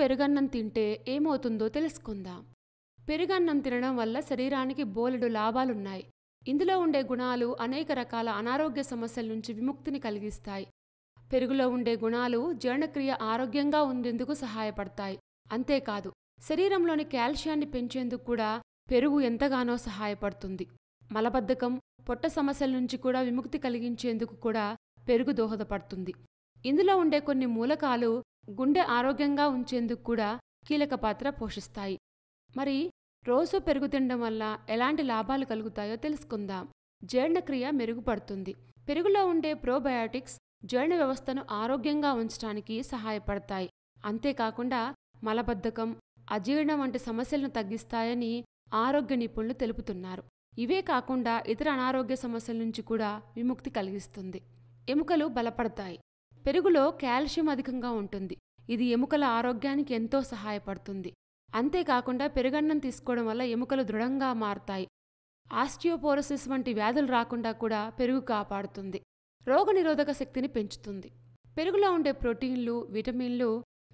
పెరుగన్నం తింటే ఏమవుతుందో తెలుసుకుందాం పెరుగన్నం తినడం వల్ల శరీరానికి బోలెడు లాభాలున్నాయి ఇందులో ఉండే గుణాలు అనేక రకాల అనారోగ్య సమస్యల నుంచి విముక్తిని కలిగిస్తాయి పెరుగులో ఉండే గుణాలు జీర్ణక్రియ ఆరోగ్యంగా ఉండేందుకు సహాయపడతాయి అంతేకాదు శరీరంలోని కాల్షియాన్ని పెంచేందుకు కూడా పెరుగు ఎంతగానో సహాయపడుతుంది మలబద్ధకం పొట్ట సమస్యల నుంచి కూడా విముక్తి కలిగించేందుకు కూడా పెరుగు దోహదపడుతుంది ఇందులో ఉండే కొన్ని మూలకాలు గుండె ఆరోగ్యంగా ఉంచేందుకు కూడా కీలక పాత్ర పోషిస్తాయి మరి రోజు పెరుగుతినడం వల్ల ఎలాంటి లాభాలు కలుగుతాయో తెలుసుకుందాం జీర్ణక్రియ మెరుగుపడుతుంది పెరుగులో ఉండే ప్రోబయాటిక్స్ జీర్ణ వ్యవస్థను ఆరోగ్యంగా ఉంచడానికి సహాయపడతాయి అంతేకాకుండా మలబద్ధకం అజీర్ణం వంటి సమస్యలను తగ్గిస్తాయని ఆరోగ్య నిపుణులు తెలుపుతున్నారు ఇవే కాకుండా ఇతర అనారోగ్య సమస్యల నుంచి కూడా విముక్తి కలిగిస్తుంది ఎముకలు బలపడతాయి పెరుగులో కాల్షియం అధికంగా ఉంటుంది ఇది ఎముకల ఆరోగ్యానికి ఎంతో సహాయపడుతుంది అంతేకాకుండా పెరుగన్నం తీసుకోవడం వల్ల ఎముకలు దృఢంగా మారుతాయి ఆస్టియోపోరోసిస్ వంటి వ్యాధులు రాకుండా కూడా పెరుగు కాపాడుతుంది రోగనిరోధక శక్తిని పెంచుతుంది పెరుగులో ఉండే ప్రోటీన్లు విటమిన్లు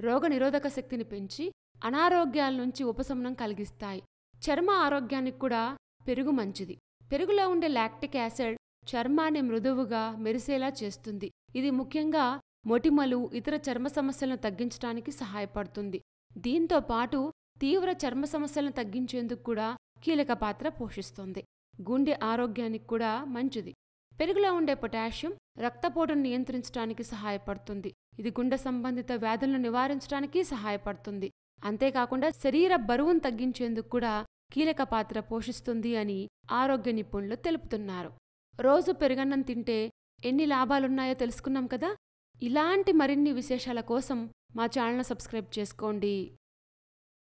రోగనిరోధక శక్తిని పెంచి అనారోగ్యాల నుంచి ఉపశమనం కలిగిస్తాయి చర్మ ఆరోగ్యానికి కూడా పెరుగు మంచిది పెరుగులో ఉండే లాక్టిక్ యాసిడ్ చర్మాన్ని మృదువుగా మెరిసేలా చేస్తుంది ఇది ముఖ్యంగా మొటిమలు ఇతర చర్మ సమస్యలను తగ్గించడానికి సహాయపడుతుంది దీంతో పాటు తీవ్ర చర్మ సమస్యలను తగ్గించేందుకు కూడా కీలక పాత్ర పోషిస్తుంది గుండె ఆరోగ్యానికి కూడా మంచిది పెరుగులో ఉండే పొటాషియం రక్తపోటును నియంత్రించడానికి సహాయపడుతుంది ఇది గుండె సంబంధిత వ్యాధులను నివారించడానికి సహాయపడుతుంది అంతేకాకుండా శరీర బరువును తగ్గించేందుకు కూడా కీలక పాత్ర పోషిస్తుంది అని ఆరోగ్య నిపుణులు తెలుపుతున్నారు రోజు పెరుగన్నం తింటే ఎన్ని లాభాలున్నాయో తెలుసుకున్నాం కదా ఇలాంటి మరిన్ని విశేషాల కోసం మా ఛానల్ను సబ్స్క్రైబ్ చేసుకోండి